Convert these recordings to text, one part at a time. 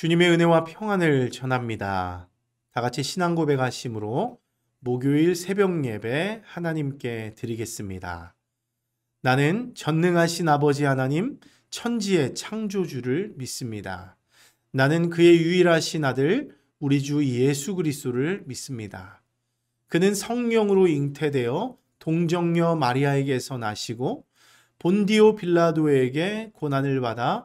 주님의 은혜와 평안을 전합니다. 다 같이 신앙 고백하심으로 목요일 새벽 예배 하나님께 드리겠습니다. 나는 전능하신 아버지 하나님 천지의 창조주를 믿습니다. 나는 그의 유일하신 아들 우리 주 예수 그리스도를 믿습니다. 그는 성령으로 잉태되어 동정녀 마리아에게서 나시고 본디오 빌라도에게 고난을 받아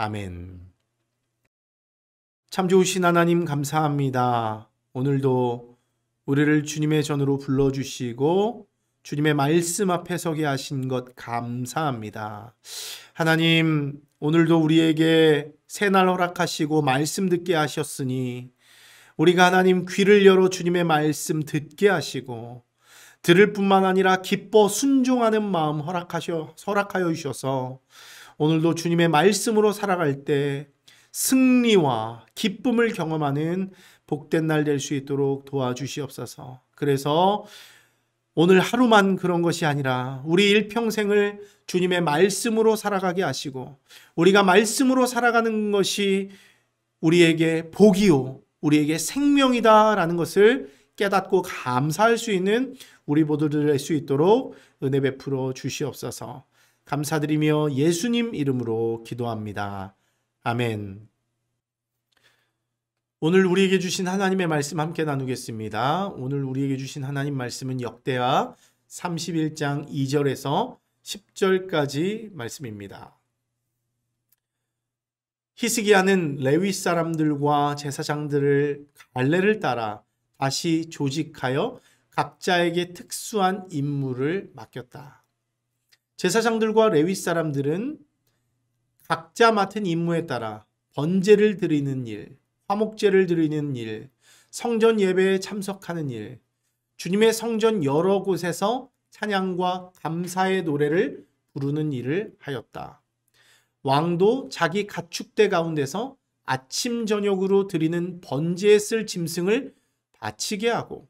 아멘. 참 좋으신 하나님 감사합니다. 오늘도 우리를 주님의 전으로 불러주시고 주님의 말씀 앞에 서게 하신 것 감사합니다. 하나님, 오늘도 우리에게 새날 허락하시고 말씀 듣게 하셨으니 우리가 하나님 귀를 열어 주님의 말씀 듣게 하시고 들을 뿐만 아니라 기뻐 순종하는 마음 허락하셔, 허락하여 주셔서 오늘도 주님의 말씀으로 살아갈 때 승리와 기쁨을 경험하는 복된 날 될 수 있도록 도와주시옵소서. 그래서 오늘 하루만 그런 것이 아니라 우리 일평생을 주님의 말씀으로 살아가게 하시고 우리가 말씀으로 살아가는 것이 우리에게 복이요, 우리에게 생명이다라는 것을 깨닫고 감사할 수 있는 우리 모두들 될 수 있도록 은혜 베풀어 주시옵소서. 감사드리며 예수님 이름으로 기도합니다. 아멘. 오늘 우리에게 주신 하나님의 말씀 함께 나누겠습니다. 오늘 우리에게 주신 하나님 말씀은 역대하 31장 2절에서 10절까지 말씀입니다. 히스기야는 레위 사람들과 제사장들을 갈래를 따라 다시 조직하여 각자에게 특수한 임무를 맡겼다. 제사장들과 레위 사람들은 각자 맡은 임무에 따라 번제를 드리는 일, 화목제를 드리는 일, 성전 예배에 참석하는 일, 주님의 성전 여러 곳에서 찬양과 감사의 노래를 부르는 일을 하였다. 왕도 자기 가축대 가운데서 아침 저녁으로 드리는 번제에 쓸 짐승을 바치게 하고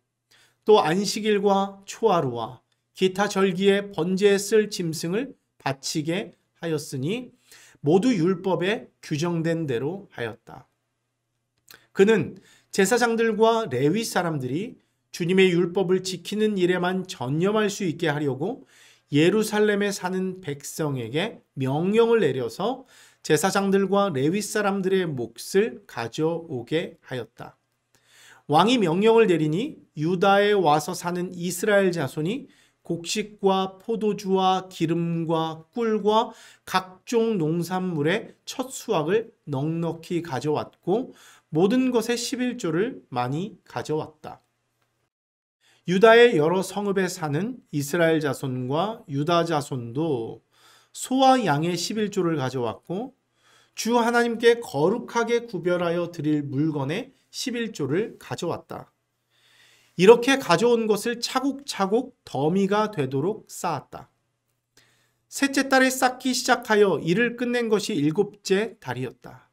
또 안식일과 초하루와 기타 절기에 번제에 쓸 짐승을 바치게 하였으니 모두 율법에 규정된 대로 하였다. 그는 제사장들과 레위 사람들이 주님의 율법을 지키는 일에만 전념할 수 있게 하려고 예루살렘에 사는 백성에게 명령을 내려서 제사장들과 레위 사람들의 몫을 가져오게 하였다. 왕이 명령을 내리니 유다에 와서 사는 이스라엘 자손이 곡식과 포도주와 기름과 꿀과 각종 농산물의 첫 수확을 넉넉히 가져왔고 모든 것의 11조를 많이 가져왔다. 유다의 여러 성읍에 사는 이스라엘 자손과 유다 자손도 소와 양의 11조를 가져왔고 주 하나님께 거룩하게 구별하여 드릴 물건의 11조를 가져왔다. 이렇게 가져온 것을 차곡차곡 더미가 되도록 쌓았다. 셋째 딸이 쌓기 시작하여 일을 끝낸 것이 일곱째 달이었다.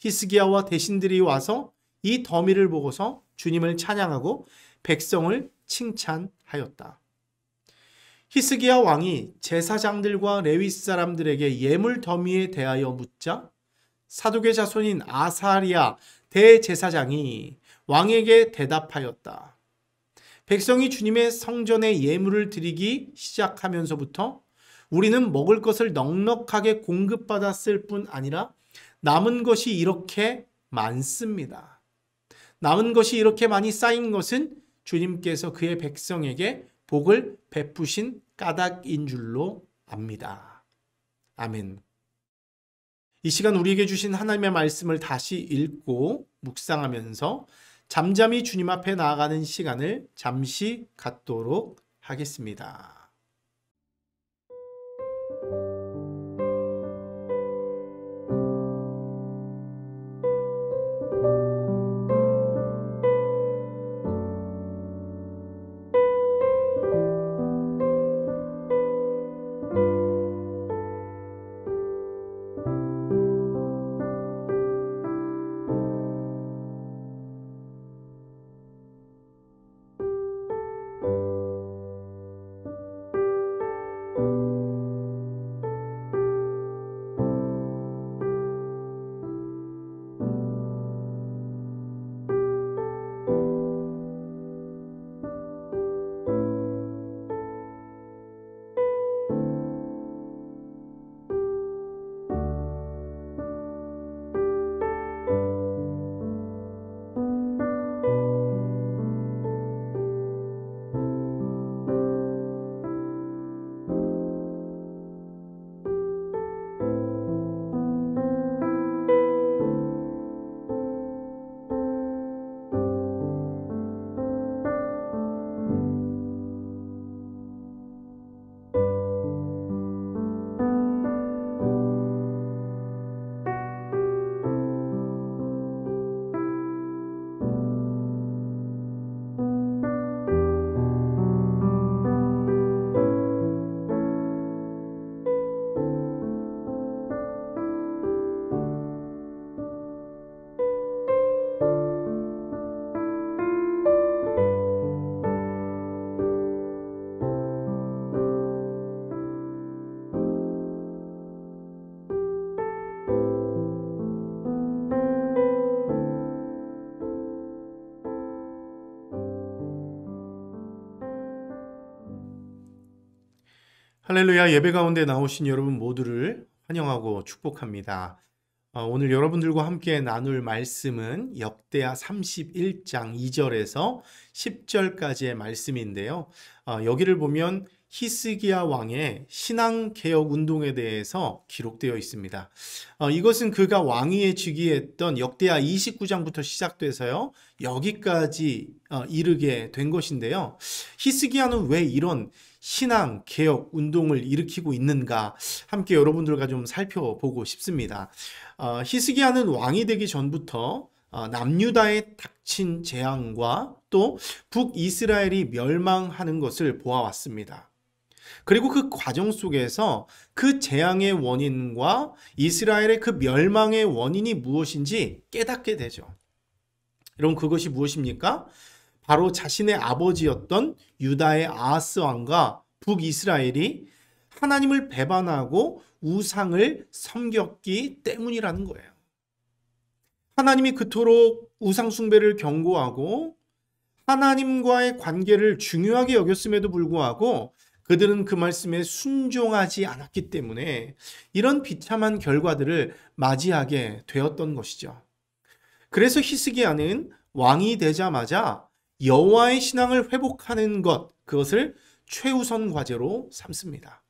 히스기야와 대신들이 와서 이 더미를 보고서 주님을 찬양하고 백성을 칭찬하였다. 히스기야 왕이 제사장들과 레위 사람들에게 예물 더미에 대하여 묻자 사두의 자손인 아사리아 대제사장이 왕에게 대답하였다. 백성이 주님의 성전에 예물을 드리기 시작하면서부터 우리는 먹을 것을 넉넉하게 공급받았을 뿐 아니라 남은 것이 이렇게 많습니다. 남은 것이 이렇게 많이 쌓인 것은 주님께서 그의 백성에게 복을 베푸신 까닭인 줄로 압니다. 아멘. 이 시간 우리에게 주신 하나님의 말씀을 다시 읽고 묵상하면서 잠잠히 주님 앞에 나아가는 시간을 잠시 갖도록 하겠습니다. 할렐루야 예배 가운데 나오신 여러분 모두를 환영하고 축복합니다. 어, 오늘 여러분들과 함께 나눌 말씀은 역대하 31장 2절에서 10절까지의 말씀인데요. 어, 여기를 보면 히스기야 왕의 신앙 개혁 운동에 대해서 기록되어 있습니다. 어, 이것은 그가 왕위에 즉위했던 역대하 29장부터 시작돼서요. 여기까지 이르게 된 것인데요. 히스기야는 왜 이런 신앙 개혁 운동을 일으키고 있는가 함께 여러분들과 좀 살펴보고 싶습니다. 어, 히스기야는 왕이 되기 전부터 어, 남유다의 닥친 재앙과 또 북이스라엘이 멸망하는 것을 보아왔습니다. 그리고 그 과정 속에서 그 재앙의 원인과 이스라엘의 그 멸망의 원인이 무엇인지 깨닫게 되죠. 여러분 그것이 무엇입니까? 바로 자신의 아버지였던 유다의 아하스 왕과 북이스라엘이 하나님을 배반하고 우상을 섬겼기 때문이라는 거예요. 하나님이 그토록 우상 숭배를 경고하고 하나님과의 관계를 중요하게 여겼음에도 불구하고 그들은 그 말씀에 순종하지 않았기 때문에 이런 비참한 결과들을 맞이하게 되었던 것이죠. 그래서 히스기야는 왕이 되자마자 여호와의 신앙을 회복하는 것 그것을 최우선 과제로 삼습니다.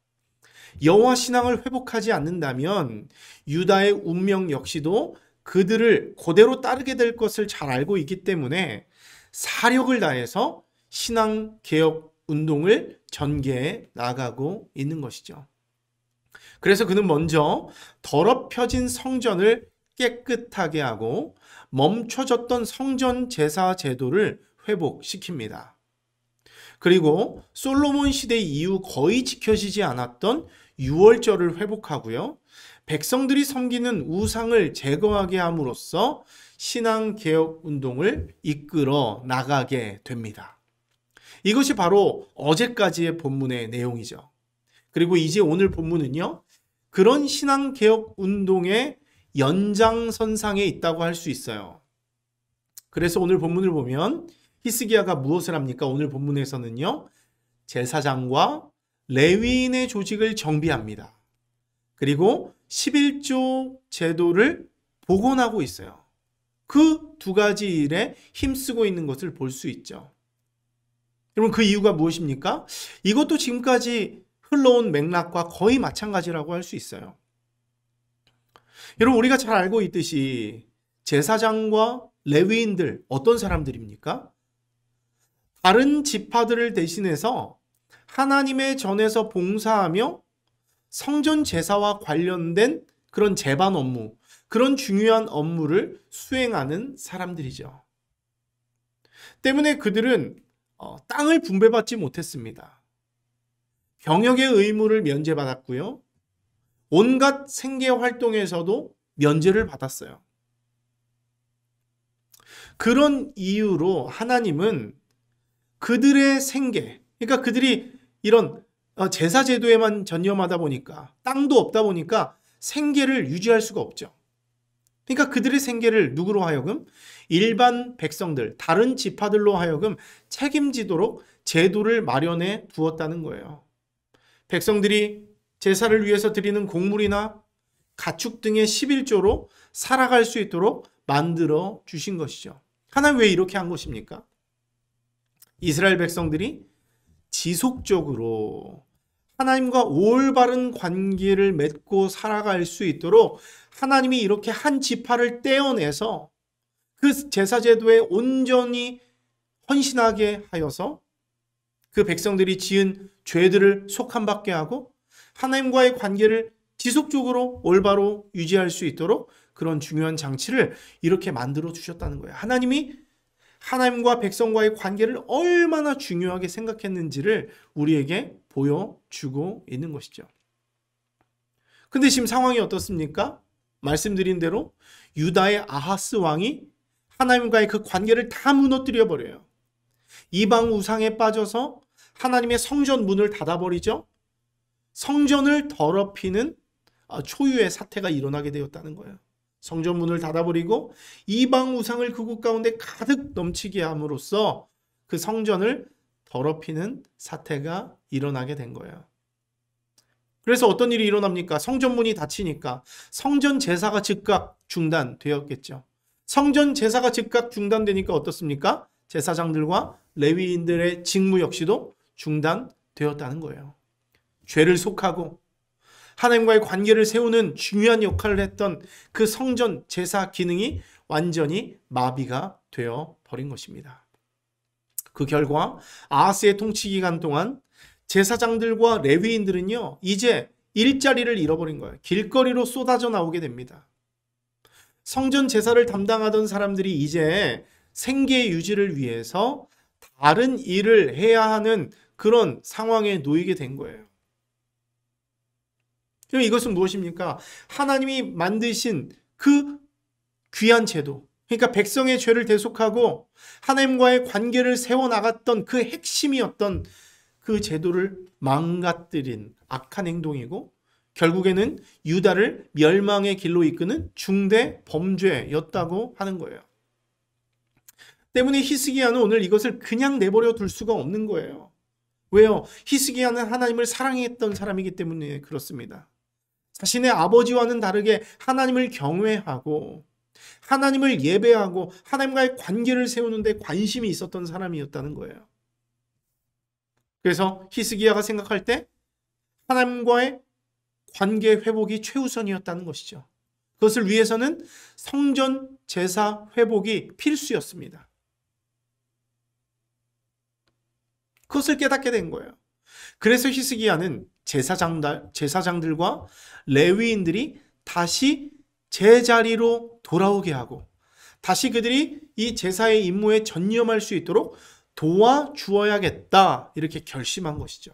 여호와 신앙을 회복하지 않는다면 유다의 운명 역시도 그들을 고대로 따르게 될 것을 잘 알고 있기 때문에 사력을 다해서 신앙 개혁 운동을 전개해 나가고 있는 것이죠. 그래서 그는 먼저 더럽혀진 성전을 깨끗하게 하고 멈춰졌던 성전 제사 제도를 회복시킵니다. 그리고 솔로몬 시대 이후 거의 지켜지지 않았던 유월절을 회복하고요. 백성들이 섬기는 우상을 제거하게 함으로써 신앙 개혁 운동을 이끌어 나가게 됩니다. 이것이 바로 어제까지의 본문의 내용이죠. 그리고 이제 오늘 본문은요. 그런 신앙 개혁 운동의 연장선상에 있다고 할 수 있어요. 그래서 오늘 본문을 보면 히스기야가 무엇을 합니까? 오늘 본문에서는요. 제사장과 레위인의 조직을 정비합니다. 그리고 11조 제도를 복원하고 있어요. 그 두 가지 일에 힘쓰고 있는 것을 볼 수 있죠. 여러분 그 이유가 무엇입니까? 이것도 지금까지 흘러온 맥락과 거의 마찬가지라고 할 수 있어요. 여러분 우리가 잘 알고 있듯이 제사장과 레위인들 어떤 사람들입니까? 다른 지파들을 대신해서 하나님의 전에서 봉사하며 성전 제사와 관련된 그런 재반 업무, 그런 중요한 업무를 수행하는 사람들이죠. 때문에 그들은 어, 땅을 분배받지 못했습니다. 병역의 의무를 면제받았고요. 온갖 생계 활동에서도 면제를 받았어요. 그런 이유로 하나님은 그들의 생계, 그러니까 그들이 이런 어, 제사 제도에만 전념하다 보니까 땅도 없다 보니까 생계를 유지할 수가 없죠. 그러니까 그들의 생계를 누구로 하여금 일반 백성들, 다른 지파들로 하여금 책임지도록 제도를 마련해 두었다는 거예요. 백성들이 제사를 위해서 드리는 곡물이나 가축 등의 11조로 살아갈 수 있도록 만들어 주신 것이죠. 하나님 왜 이렇게 한 것입니까? 이스라엘 백성들이 지속적으로 하나님과 올바른 관계를 맺고 살아갈 수 있도록 하나님이 이렇게 한 지파를 떼어내서 그 제사 제도에 온전히 헌신하게 하여서 그 백성들이 지은 죄들을 속함받게 하고 하나님과의 관계를 지속적으로 올바로 유지할 수 있도록 그런 중요한 장치를 이렇게 만들어 주셨다는 거예요. 하나님이 하나님과 백성과의 관계를 얼마나 중요하게 생각했는지를 우리에게 보여주고 있는 것이죠. 근데 지금 상황이 어떻습니까? 말씀드린 대로 유다의 아하스 왕이 하나님과의 그 관계를 다 무너뜨려 버려요. 이방 우상에 빠져서 하나님의 성전 문을 닫아버리죠. 성전을 더럽히는 아, 초유의 사태가 일어나게 되었다는 거예요. 성전 문을 닫아버리고 이방 우상을 그곳 가운데 가득 넘치게 함으로써 그 성전을 더럽히는 사태가 일어나게 된 거예요. 그래서 어떤 일이 일어납니까? 성전 문이 닫히니까 성전 제사가 즉각 중단되었겠죠. 성전 제사가 즉각 중단되니까 어떻습니까? 제사장들과 레위인들의 직무 역시도 중단되었다는 거예요. 죄를 속하고 하나님과의 관계를 세우는 중요한 역할을 했던 그 성전 제사 기능이 완전히 마비가 되어 버린 것입니다. 그 결과 아스의 통치 기간 동안 제사장들과 레위인들은요 이제 일자리를 잃어버린 거예요. 길거리로 쏟아져 나오게 됩니다. 성전 제사를 담당하던 사람들이 이제 생계 유지를 위해서 다른 일을 해야 하는 그런 상황에 놓이게 된 거예요. 그럼 이것은 무엇입니까? 하나님이 만드신 그 귀한 제도. 그러니까 백성의 죄를 대속하고 하나님과의 관계를 세워나갔던 그 핵심이었던 그 제도를 망가뜨린 악한 행동이고 결국에는 유다를 멸망의 길로 이끄는 중대 범죄였다고 하는 거예요. 때문에 히스기야는 오늘 이것을 그냥 내버려 둘 수가 없는 거예요. 왜요? 히스기야는 하나님을 사랑했던 사람이기 때문에 그렇습니다. 자신의 아버지와는 다르게 하나님을 경외하고 하나님을 예배하고 하나님과의 관계를 세우는데 관심이 있었던 사람이었다는 거예요. 그래서 히스기야가 생각할 때 하나님과의 관계 회복이 최우선이었다는 것이죠. 그것을 위해서는 성전 제사 회복이 필수였습니다. 그것을 깨닫게 된 거예요. 그래서 히스기야는 제사장들, 제사장들과 레위인들이 다시 제자리로 돌아오게 하고 다시 그들이 이 제사의 임무에 전념할 수 있도록 도와주어야겠다 이렇게 결심한 것이죠.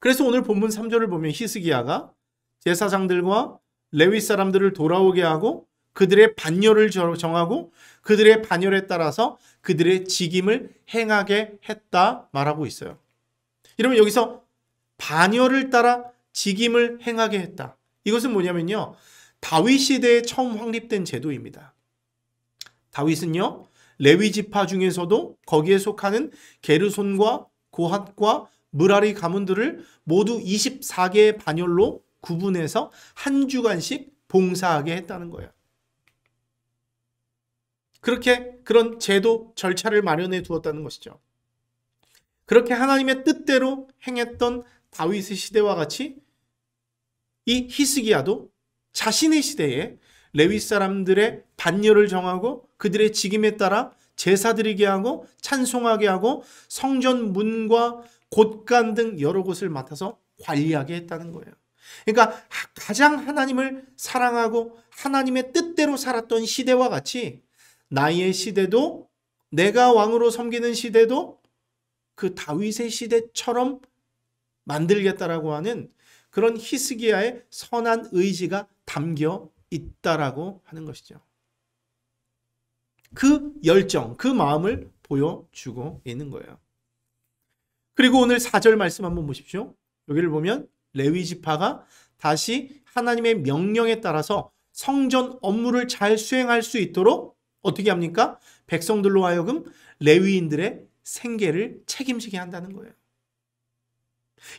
그래서 오늘 본문 3절을 보면 히스기야가 제사장들과 레위 사람들을 돌아오게 하고 그들의 반열을 정하고 그들의 반열에 따라서 그들의 직임을 행하게 했다 말하고 있어요. 이러면 여기서 반열을 따라 직임을 행하게 했다. 이것은 뭐냐면요. 다윗 시대에 처음 확립된 제도입니다. 다윗은요. 레위 지파 중에서도 거기에 속하는 게르손과 고핫과 무라리 가문들을 모두 24개의 반열로 구분해서 한 주간씩 봉사하게 했다는 거예요. 그렇게 그런 제도 절차를 마련해 두었다는 것이죠. 그렇게 하나님의 뜻대로 행했던 다윗의 시대와 같이 이 히스기야도 자신의 시대에 레위 사람들의 반열을 정하고 그들의 직임에 따라 제사 드리게 하고 찬송하게 하고 성전 문과 곳간 등 여러 곳을 맡아서 관리하게 했다는 거예요. 그러니까 가장 하나님을 사랑하고 하나님의 뜻대로 살았던 시대와 같이 나의 시대도 내가 왕으로 섬기는 시대도 그 다윗의 시대처럼 만들겠다라고 하는 그런 히스기야의 선한 의지가 담겨 있다라고 하는 것이죠. 그 열정, 그 마음을 보여주고 있는 거예요. 그리고 오늘 4절 말씀 한번 보십시오. 여기를 보면 레위 지파가 다시 하나님의 명령에 따라서 성전 업무를 잘 수행할 수 있도록 어떻게 합니까? 백성들로 하여금 레위인들의 생계를 책임지게 한다는 거예요.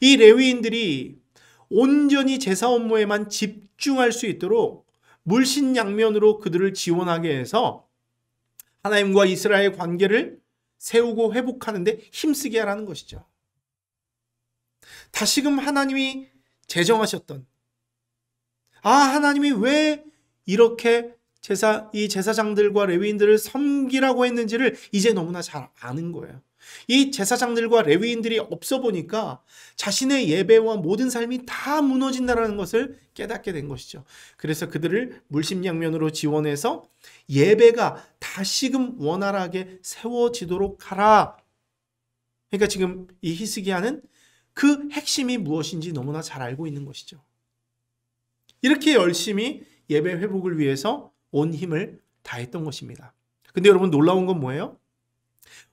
이 레위인들이 온전히 제사 업무에만 집중할 수 있도록 물신양면으로 그들을 지원하게 해서 하나님과 이스라엘 관계를 세우고 회복하는데 힘쓰게 하라는 것이죠. 다시금 하나님이 재정하셨던 아 하나님이 왜 이렇게 제사 이 제사장들과 레위인들을 섬기라고 했는지를 이제 너무나 잘 아는 거예요. 이 제사장들과 레위인들이 없어 보니까 자신의 예배와 모든 삶이 다 무너진다라는 것을 깨닫게 된 것이죠. 그래서 그들을 물심양면으로 지원해서 예배가 다시금 원활하게 세워지도록 하라. 그러니까 지금 이 히스기야는 그 핵심이 무엇인지 너무나 잘 알고 있는 것이죠. 이렇게 열심히 예배 회복을 위해서 온 힘을 다했던 것입니다. 근데 여러분 놀라운 건 뭐예요?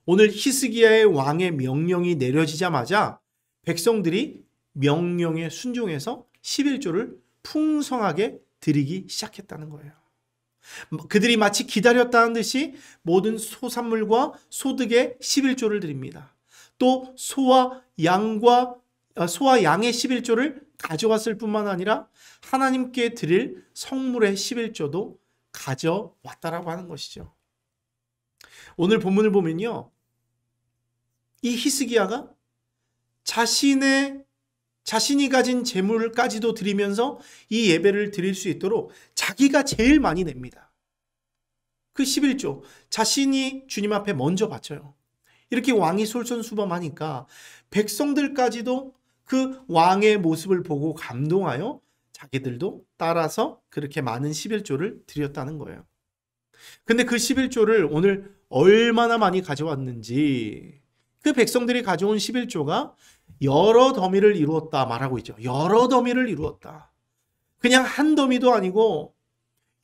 오늘 히스기야의 왕의 명령이 내려지자마자 백성들이 명령에 순종해서 11조를 풍성하게 드리기 시작했다는 거예요. 그들이 마치 기다렸다는 듯이 모든 소산물과 소득의 11조를 드립니다. 또 소와 양과 아, 소와 양의 11조를 가져갔을 뿐만 아니라 하나님께 드릴 성물의 11조도 가져왔다라고 하는 것이죠. 오늘 본문을 보면요. 이 히스기야가 자신의 자신이 가진 재물까지도 드리면서 이 예배를 드릴 수 있도록 자기가 제일 많이 냅니다. 그 11조 자신이 주님 앞에 먼저 바쳐요. 이렇게 왕이 솔선수범하니까 백성들까지도 그 왕의 모습을 보고 감동하여 자기들도 따라서 그렇게 많은 11조를 드렸다는 거예요. 근데 그 11조를 오늘 얼마나 많이 가져왔는지 그 백성들이 가져온 11조가 여러 더미를 이루었다 말하고 있죠. 여러 더미를 이루었다. 그냥 한 더미도 아니고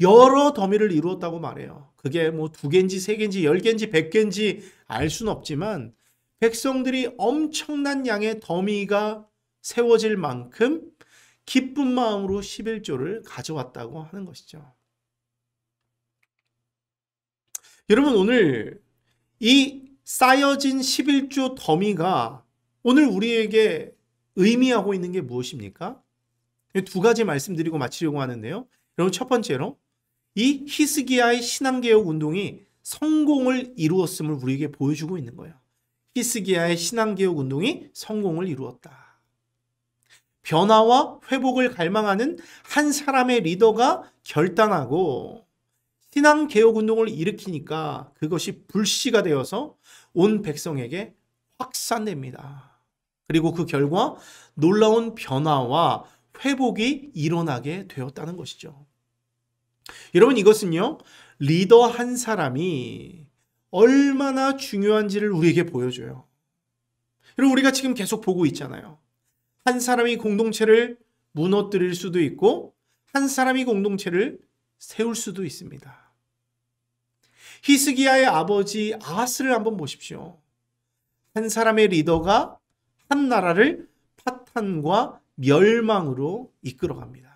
여러 더미를 이루었다고 말해요. 그게 뭐 두 개인지 세 개인지 열 개인지 백 개인지 알 수는 없지만 백성들이 엄청난 양의 더미가 세워질 만큼 기쁜 마음으로 11조를 가져왔다고 하는 것이죠. 여러분 오늘 이 쌓여진 11조 더미가 오늘 우리에게 의미하고 있는 게 무엇입니까? 두 가지 말씀드리고 마치려고 하는데요. 여러분 첫 번째로 이 히스기야의 신앙개혁 운동이 성공을 이루었음을 우리에게 보여주고 있는 거예요. 히스기야의 신앙개혁 운동이 성공을 이루었다. 변화와 회복을 갈망하는 한 사람의 리더가 결단하고 신앙 개혁 운동을 일으키니까 그것이 불씨가 되어서 온 백성에게 확산됩니다. 그리고 그 결과 놀라운 변화와 회복이 일어나게 되었다는 것이죠. 여러분 이것은요. 리더 한 사람이 얼마나 중요한지를 우리에게 보여줘요. 그리고 우리가 지금 계속 보고 있잖아요. 한 사람이 공동체를 무너뜨릴 수도 있고 한 사람이 공동체를 세울 수도 있습니다. 히스기야의 아버지 아하스를 한번 보십시오. 한 사람의 리더가 한 나라를 파탄과 멸망으로 이끌어갑니다.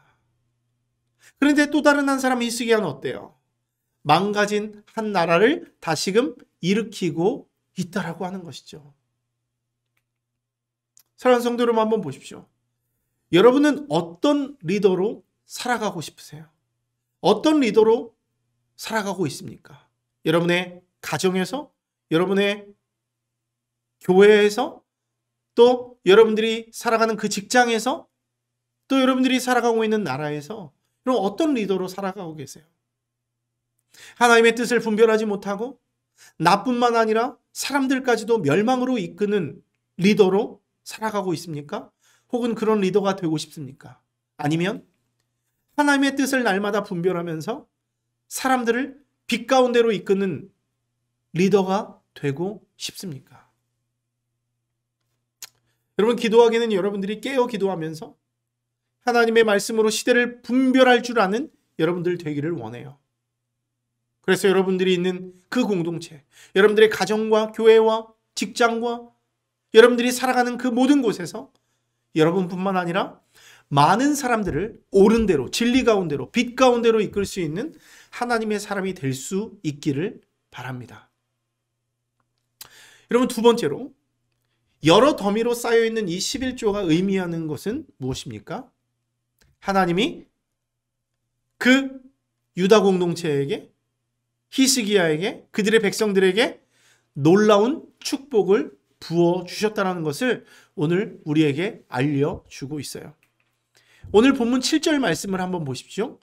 그런데 또 다른 한 사람 히스기야는 어때요? 망가진 한 나라를 다시금 일으키고 있다라고 하는 것이죠. 사랑하는 성도 여러분 한번 보십시오. 여러분은 어떤 리더로 살아가고 싶으세요? 어떤 리더로 살아가고 있습니까? 여러분의 가정에서, 여러분의 교회에서, 또 여러분들이 살아가는 그 직장에서, 또 여러분들이 살아가고 있는 나라에서, 그럼 어떤 리더로 살아가고 계세요? 하나님의 뜻을 분별하지 못하고, 나뿐만 아니라 사람들까지도 멸망으로 이끄는 리더로 살아가고 있습니까? 혹은 그런 리더가 되고 싶습니까? 아니면 하나님의 뜻을 날마다 분별하면서 사람들을 빛 가운데로 이끄는 리더가 되고 싶습니까? 여러분 기도하기는 여러분들이 깨어 기도하면서 하나님의 말씀으로 시대를 분별할 줄 아는 여러분들 되기를 원해요. 그래서 여러분들이 있는 그 공동체, 여러분들의 가정과 교회와 직장과 여러분들이 살아가는 그 모든 곳에서 여러분뿐만 아니라 많은 사람들을 옳은 대로, 진리 가운데로, 빛 가운데로 이끌 수 있는 하나님의 사람이 될 수 있기를 바랍니다. 여러분 두 번째로 여러 더미로 쌓여 있는 이 11조가 의미하는 것은 무엇입니까? 하나님이 그 유다 공동체에게 히스기야에게 그들의 백성들에게 놀라운 축복을 부어 주셨다는 것을 오늘 우리에게 알려주고 있어요. 오늘 본문 7절 말씀을 한번 보십시오.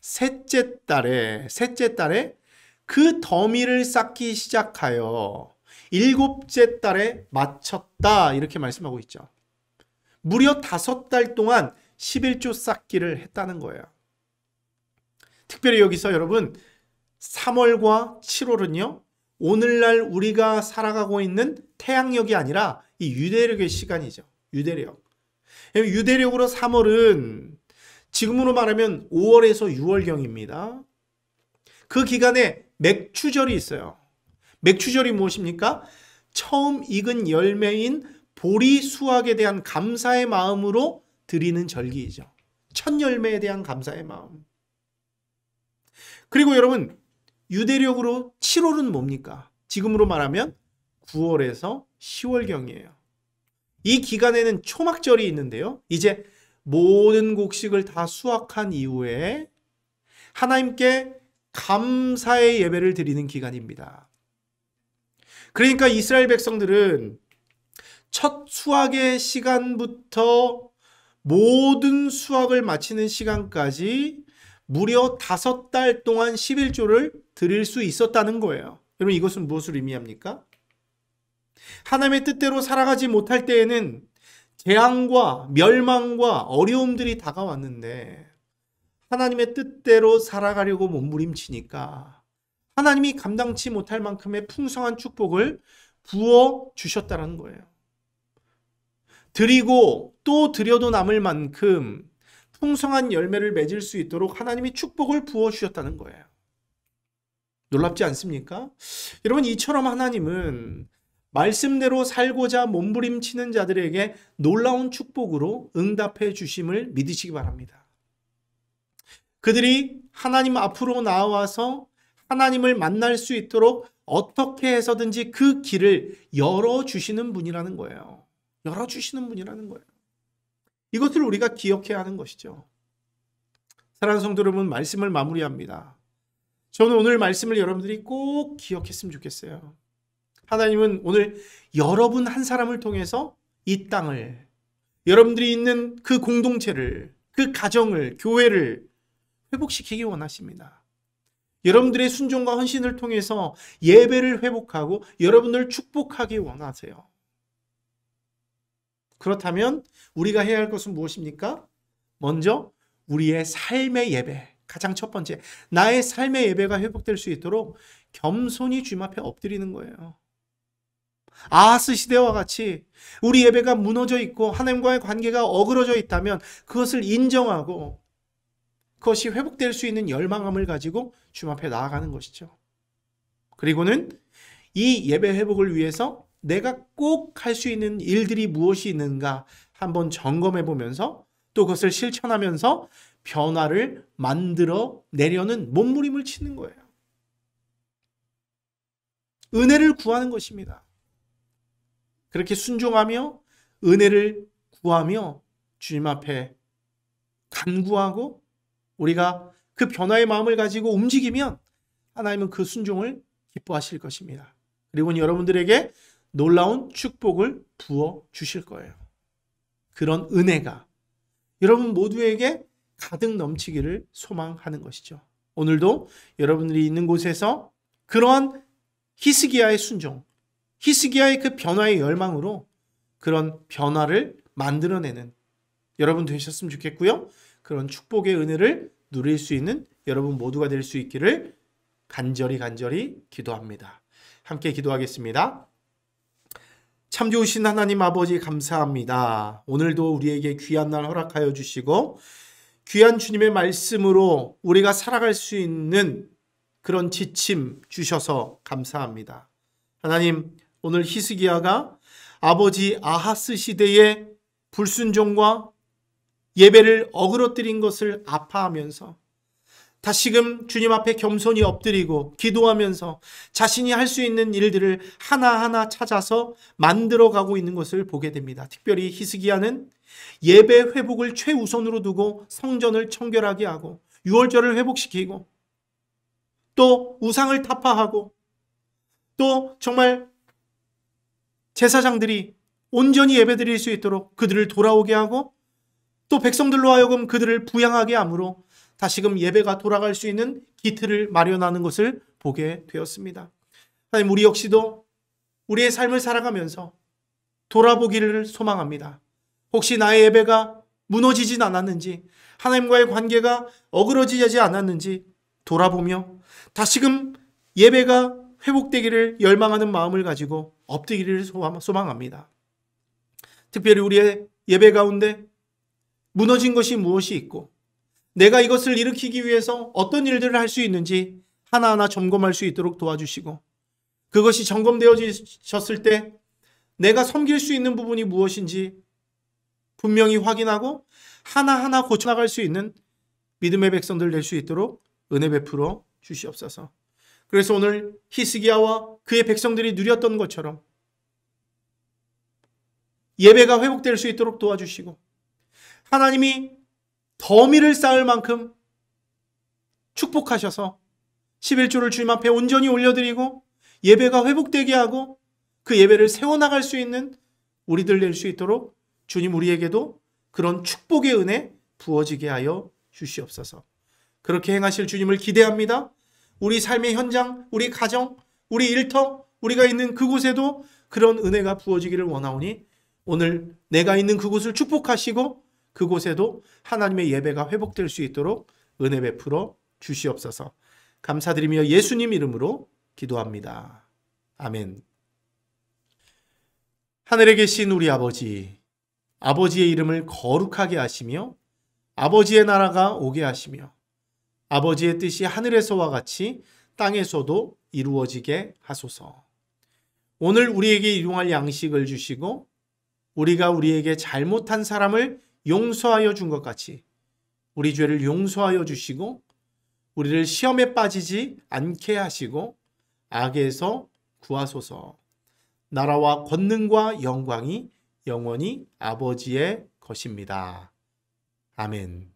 셋째 달에 셋째 달에 그 더미를 쌓기 시작하여 일곱째 달에 마쳤다 이렇게 말씀하고 있죠. 무려 다섯 달 동안 11조 쌓기를 했다는 거예요. 특별히 여기서 여러분 3월과 7월은요. 오늘날 우리가 살아가고 있는 태양력이 아니라 이 유대력의 시간이죠. 유대력. 유대력으로 3월은 지금으로 말하면 5월에서 6월경입니다. 그 기간에 맥추절이 있어요. 맥추절이 무엇입니까? 처음 익은 열매인 보리 수확에 대한 감사의 마음으로 드리는 절기이죠. 첫 열매에 대한 감사의 마음. 그리고 여러분 유대력으로 7월은 뭡니까? 지금으로 말하면 9월에서 10월경이에요. 이 기간에는 초막절이 있는데요. 이제 모든 곡식을 다 수확한 이후에 하나님께 감사의 예배를 드리는 기간입니다. 그러니까 이스라엘 백성들은 첫 수확의 시간부터 모든 수확을 마치는 시간까지 무려 다섯 달 동안 11조를 드릴 수 있었다는 거예요. 여러분 이것은 무엇을 의미합니까? 하나님의 뜻대로 살아가지 못할 때에는 재앙과 멸망과 어려움들이 다가왔는데 하나님의 뜻대로 살아가려고 몸부림치니까 하나님이 감당치 못할 만큼의 풍성한 축복을 부어 주셨다는 거예요. 드리고 또 드려도 남을 만큼 풍성한 열매를 맺을 수 있도록 하나님이 축복을 부어 주셨다는 거예요. 놀랍지 않습니까? 여러분 이처럼 하나님은 말씀대로 살고자 몸부림치는 자들에게 놀라운 축복으로 응답해 주심을 믿으시기 바랍니다. 그들이 하나님 앞으로 나와서 하나님을 만날 수 있도록 어떻게 해서든지 그 길을 열어 주시는 분이라는 거예요. 열어 주시는 분이라는 거예요. 이것을 우리가 기억해야 하는 것이죠. 사랑하는 성도 여러분 말씀을 마무리합니다. 저는 오늘 말씀을 여러분들이 꼭 기억했으면 좋겠어요. 하나님은 오늘 여러분 한 사람을 통해서 이 땅을 여러분들이 있는 그 공동체를 그 가정을 교회를 회복시키기 원하십니다. 여러분들의 순종과 헌신을 통해서 예배를 회복하고 여러분을 축복하기 원하세요. 그렇다면 우리가 해야 할 것은 무엇입니까? 먼저 우리의 삶의 예배. 가장 첫 번째. 나의 삶의 예배가 회복될 수 있도록 겸손히 주님 앞에 엎드리는 거예요. 아하스 시대와 같이 우리 예배가 무너져 있고 하나님과의 관계가 어그러져 있다면 그것을 인정하고 그것이 회복될 수 있는 열망함을 가지고 주님 앞에 나아가는 것이죠. 그리고는 이 예배 회복을 위해서 내가 꼭 할 수 있는 일들이 무엇이 있는가 한번 점검해 보면서 또 그것을 실천하면서 변화를 만들어 내려는 몸부림을 치는 거예요. 은혜를 구하는 것입니다. 그렇게 순종하며 은혜를 구하며 주님 앞에 간구하고 우리가 그 변화의 마음을 가지고 움직이면 하나님은 그 순종을 기뻐하실 것입니다. 그리고 여러분들에게 놀라운 축복을 부어 주실 거예요. 그런 은혜가 여러분 모두에게 가득 넘치기를 소망하는 것이죠. 오늘도 여러분들이 있는 곳에서 그러한 히스기야의 순종, 히스기야의 그 변화의 열망으로 그런 변화를 만들어내는 여러분 되셨으면 좋겠고요. 그런 축복의 은혜를 누릴 수 있는 여러분 모두가 될 수 있기를 간절히 간절히 기도합니다. 함께 기도하겠습니다. 참 좋으신 하나님 아버지 감사합니다. 오늘도 우리에게 귀한 날 허락하여 주시고 귀한 주님의 말씀으로 우리가 살아갈 수 있는 그런 지침 주셔서 감사합니다. 하나님 오늘 히스기야가 아버지 아하스 시대의 불순종과 예배를 어그러뜨린 것을 아파하면서 다시금 주님 앞에 겸손히 엎드리고 기도하면서 자신이 할 수 있는 일들을 하나하나 찾아서 만들어 가고 있는 것을 보게 됩니다. 특별히 히스기야는 예배 회복을 최우선으로 두고 성전을 청결하게 하고 유월절을 회복시키고 또 우상을 타파하고 또 정말 제사장들이 온전히 예배드릴 수 있도록 그들을 돌아오게 하고 또 백성들로 하여금 그들을 부양하게 함으로 다시금 예배가 돌아갈 수 있는 기틀을 마련하는 것을 보게 되었습니다. 하나님 우리 역시도 우리의 삶을 살아가면서 돌아보기를 소망합니다. 혹시 나의 예배가 무너지진 않았는지 하나님과의 관계가 어그러지지 않았는지 돌아보며 다시금 예배가 회복되기를 열망하는 마음을 가지고 엎드기를 소망합니다. 특별히 우리의 예배 가운데 무너진 것이 무엇이 있고 내가 이것을 일으키기 위해서 어떤 일들을 할 수 있는지 하나하나 점검할 수 있도록 도와주시고 그것이 점검되어졌을 때 내가 섬길 수 있는 부분이 무엇인지 분명히 확인하고 하나하나 고쳐나갈 수 있는 믿음의 백성들 낼수 있도록 은혜 베풀어 주시옵소서. 그래서 오늘 히스기야와 그의 백성들이 누렸던 것처럼 예배가 회복될 수 있도록 도와주시고 하나님이 더미를 쌓을 만큼 축복하셔서 11조를 주님 앞에 온전히 올려드리고 예배가 회복되게 하고 그 예배를 세워나갈 수 있는 우리들 될 수 있도록 주님 우리에게도 그런 축복의 은혜 부어지게 하여 주시옵소서. 그렇게 행하실 주님을 기대합니다. 우리 삶의 현장, 우리 가정, 우리 일터, 우리가 있는 그곳에도 그런 은혜가 부어지기를 원하오니 오늘 내가 있는 그곳을 축복하시고 그곳에도 하나님의 예배가 회복될 수 있도록 은혜 베풀어 주시옵소서. 감사드리며 예수님 이름으로 기도합니다. 아멘. 하늘에 계신 우리 아버지, 아버지의 이름을 거룩하게 하시며 아버지의 나라가 오게 하시며 아버지의 뜻이 하늘에서와 같이 땅에서도 이루어지게 하소서. 오늘 우리에게 이용할 양식을 주시고 우리가 우리에게 잘못한 사람을 용서하여 준 것 같이 우리 죄를 용서하여 주시고 우리를 시험에 빠지지 않게 하시고 악에서 구하소서. 나라와 권능과 영광이 영원히 아버지의 것입니다. 아멘.